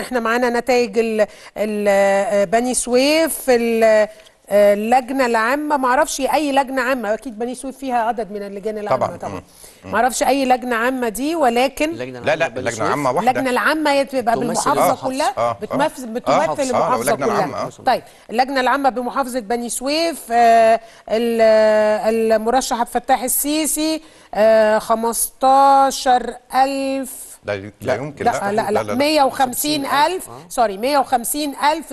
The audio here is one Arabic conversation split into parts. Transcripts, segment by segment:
احنا معانا نتائج بني سويف اللجنه العامه ما اعرفش اي لجنه عامه اكيد بني سويف فيها عدد من اللجان العامه طبعا, طبعا. ما اعرفش اي لجنه عامه دي ولكن لا لا لجنه عامه واحده اللجنه العامه هي بتبقى بالمحافظه آه كلها آه, آه. بتمثل آه، بتمثل آه، المحافظه كلها آه طيب اللجنه العامه بمحافظه بني سويف آه المرشح عبد الفتاح السيسي آه 15000 لا لا يمكن لا لا لا, لا, لا, لا 150 ألف سوري 150 ألف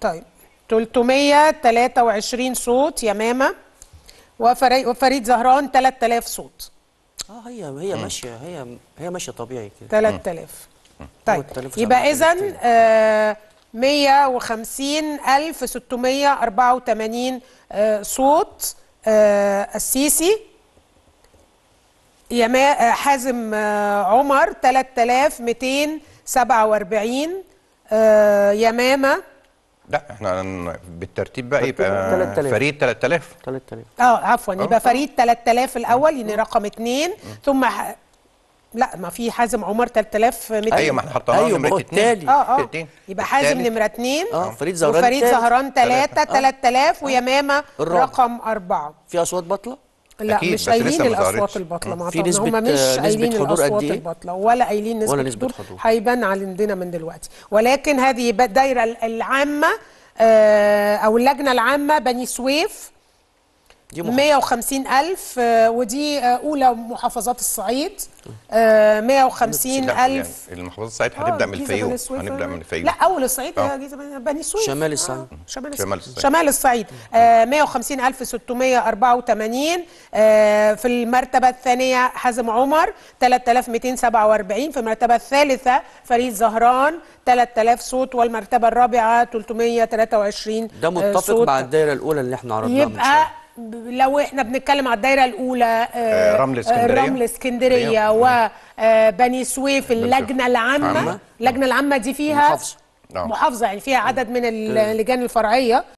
طيب 323 صوت يمامه وفريد وفريد زهران 3000 صوت اه هي هي ماشيه هي هي ماشيه طبيعي كده 3000 طيب يبقى اذا آه، 150684 آه، صوت آه، السيسي يما حازم عمر 3247 آه، يمامه لا احنا بالترتيب بقى يبقى فريد 3000 3000 اه عفوا يبقى فريد 3000 الاول يعني رقم اثنين ثم ح... لا ما في حازم عمر 3000 متر ايوه ما احنا حطيناه أيوة نمره اثنين اه اه يبقى حازم نمره اثنين اه فريد زهران وفريد زهران ثلاثه 3000 ويمامه رقم اربعه في اصوات بطله؟ لا أكيد مش قايلين الاصوات الباطله في نسبة هم مش قايلين الاصوات إيه؟ البطله ولا قايلين نسبه, ولا نسبة حضور هيبان عندنا من دلوقتي ولكن هذه الدايره العامه آه، او اللجنه العامه بني سويف دي 150 ألف آه، ودي آه، أولى محافظات الصعيد 150 آه، يعني ألف يعني المحافظات الصعيد هنبدأ من الفيوم هنبدأ من الفيوم لا أول الصعيد بني سويف شمال الصعيد شمال الصعيد شمال الصعيد 150684 في المرتبة الثانية حازم عمر 3247 في المرتبة الثالثة فريد زهران 3000 صوت والمرتبة الرابعة 323 ده متفق مع الدائرة الأولى اللي احنا عرضناها يبقى لو احنا بنتكلم على الدايره الاولى آه، آه، آه، رمل اسكندريه رمل اسكندريه وبني سويف اللجنه العامه اللجنه العامه دي فيها محافظه يعني فيها عدد من اللجان الفرعيه